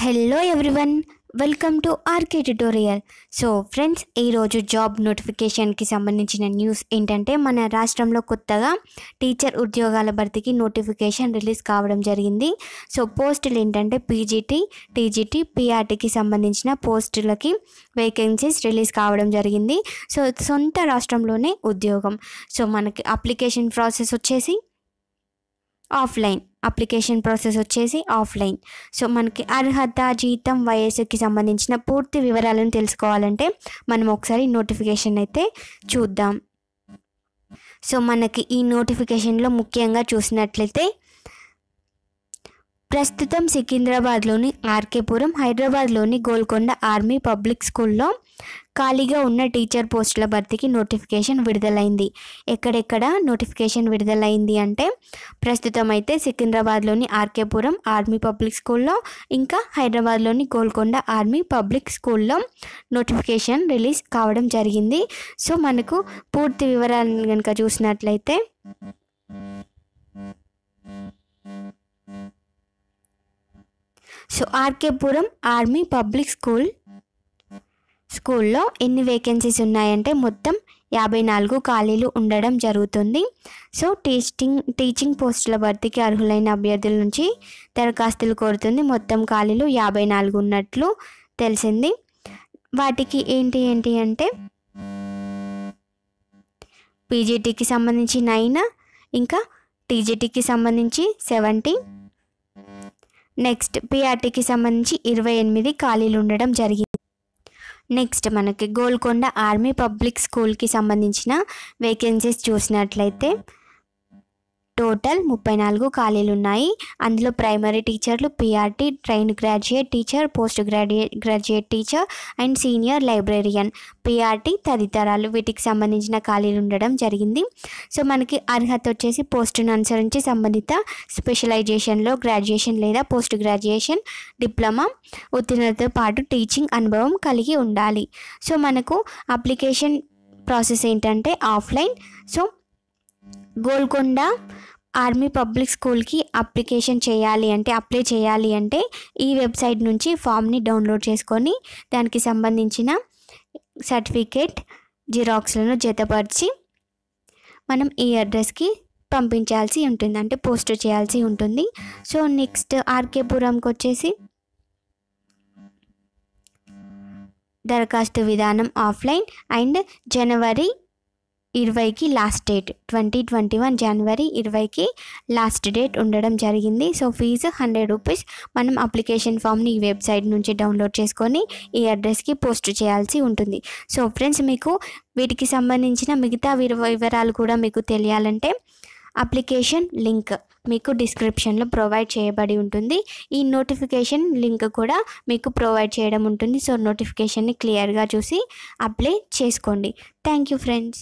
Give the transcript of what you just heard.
hello everyone welcome to RK tutorial so friends ఈరోజు job నోటిఫికేషన్కి సంబంధించిన న్యూస్ ఏంటంటే మన రాష్ట్రంలో కొత్తగా టీచర్ ఉద్యోగాల భర్తీకి నోటిఫికేషన్ రిలీజ్ కావడం జరిగింది సో పోస్టులు ఏంటంటే పీజీటీ టీజీటీ పీఆర్టీకి సంబంధించిన పోస్టులకి వేకెన్సీస్ రిలీజ్ కావడం జరిగింది సో సొంత రాష్ట్రంలోనే ఉద్యోగం సో మనకి అప్లికేషన్ ప్రాసెస్ వచ్చేసి ఆఫ్లైన్ అప్లికేషన్ ప్రాసెస్ వచ్చేసి ఆఫ్లైన్ సో మనకి అర్హత జీతం వయసుకి సంబంధించిన పూర్తి వివరాలను తెలుసుకోవాలంటే మనం ఒకసారి నోటిఫికేషన్ అయితే చూద్దాం సో మనకి ఈ నోటిఫికేషన్లో ముఖ్యంగా చూసినట్లయితే ప్రస్తుతం సికింద్రాబాద్లోని ఆర్కేపురం హైదరాబాద్లోని గోల్కొండ ఆర్మీ పబ్లిక్ స్కూల్లో ఖాళీగా ఉన్న టీచర్ పోస్టుల భర్తీకి నోటిఫికేషన్ విడుదలైంది ఎక్కడెక్కడ నోటిఫికేషన్ విడుదలైంది అంటే ప్రస్తుతం అయితే సికింద్రాబాద్లోని ఆర్కేపురం ఆర్మీ పబ్లిక్ స్కూల్లో ఇంకా హైదరాబాద్లోని గోల్కొండ ఆర్మీ పబ్లిక్ స్కూల్లో నోటిఫికేషన్ రిలీజ్ కావడం జరిగింది సో మనకు పూర్తి వివరాలను కనుక చూసినట్లయితే so RK Puram army public school స్కూల్లో ఎన్ని వేకెన్సీస్ ఉన్నాయంటే మొత్తం యాభై నాలుగు ఖాళీలు ఉండడం జరుగుతుంది సో టీచింగ్ టీచింగ్ పోస్టుల భర్తీకి అర్హులైన అభ్యర్థుల నుంచి దరఖాస్తులు కోరుతుంది మొత్తం ఖాళీలు యాభై నాలుగు ఉన్నట్లు తెలిసింది వాటికి ఏంటి ఏంటి అంటే పీజీటీకి సంబంధించి నైన్ ఇంకా టీజీటీకి సంబంధించి సెవెంటీ నెక్స్ట్ పిఆర్టీకి సంబంధించి ఇరవై ఎనిమిది ఖాళీలు ఉండడం జరిగింది నెక్స్ట్ మనకి గోల్కొండ ఆర్మీ పబ్లిక్ స్కూల్కి సంబంధించిన వేకెన్సీస్ చూసినట్లయితే టోటల్ ముప్పై నాలుగు ఖాళీలు ఉన్నాయి అందులో ప్రైమరీ టీచర్లు PRT train graduate teacher post graduate graduate teacher and senior librarian PRT తదితరాలు వీటికి సంబంధించిన ఖాళీలు ఉండడం జరిగింది సో మనకి అర్హత వచ్చేసి పోస్టును అనుసరించి సంబంధిత స్పెషలైజేషన్లో గ్రాడ్యుయేషన్ లేదా పోస్ట్ గ్రాడ్యుయేషన్ డిప్లొమా ఉత్తీర్ణతతో పాటు టీచింగ్ అనుభవం కలిగి ఉండాలి సో మనకు అప్లికేషన్ ప్రాసెస్ ఏంటంటే offline so Golconda army public స్కూల్కి అప్లికేషన్ చేయాలి అంటే అప్లై చేయాలి అంటే ఈ వెబ్సైట్ నుంచి ఫామ్ని డౌన్లోడ్ చేసుకొని దానికి సంబంధించిన సర్టిఫికేట్ జిరాక్స్లను జతపరిచి మనం ఈ అడ్రస్కి పంపించాల్సి ఉంటుంది అంటే పోస్ట్ చేయాల్సి ఉంటుంది సో నెక్స్ట్ ఆర్కేపురంకి వచ్చేసి దరఖాస్తు విధానం ఆఫ్లైన్ అండ్ జనవరి ఇరవైకి last date twenty twenty one జనవరి ఇరవైకి లాస్ట్ డేట్ ఉండడం జరిగింది సో ఫీజు హండ్రెడ్ రూపీస్ మనం అప్లికేషన్ ఫామ్ని ఈ వెబ్సైట్ నుంచి డౌన్లోడ్ చేసుకొని ఈ అడ్రస్కి పోస్ట్ చేయాల్సి ఉంటుంది సో ఫ్రెండ్స్ మీకు వీటికి సంబంధించిన మిగతా వివరాలు కూడా మీకు తెలియాలంటే అప్లికేషన్ లింక్ మీకు డిస్క్రిప్షన్లో ప్రొవైడ్ చేయబడి ఉంటుంది ఈ నోటిఫికేషన్ లింక్ కూడా మీకు ప్రొవైడ్ చేయడం ఉంటుంది సో నోటిఫికేషన్ని క్లియర్గా చూసి అప్లై చేసుకోండి థ్యాంక్ యూ ఫ్రెండ్స్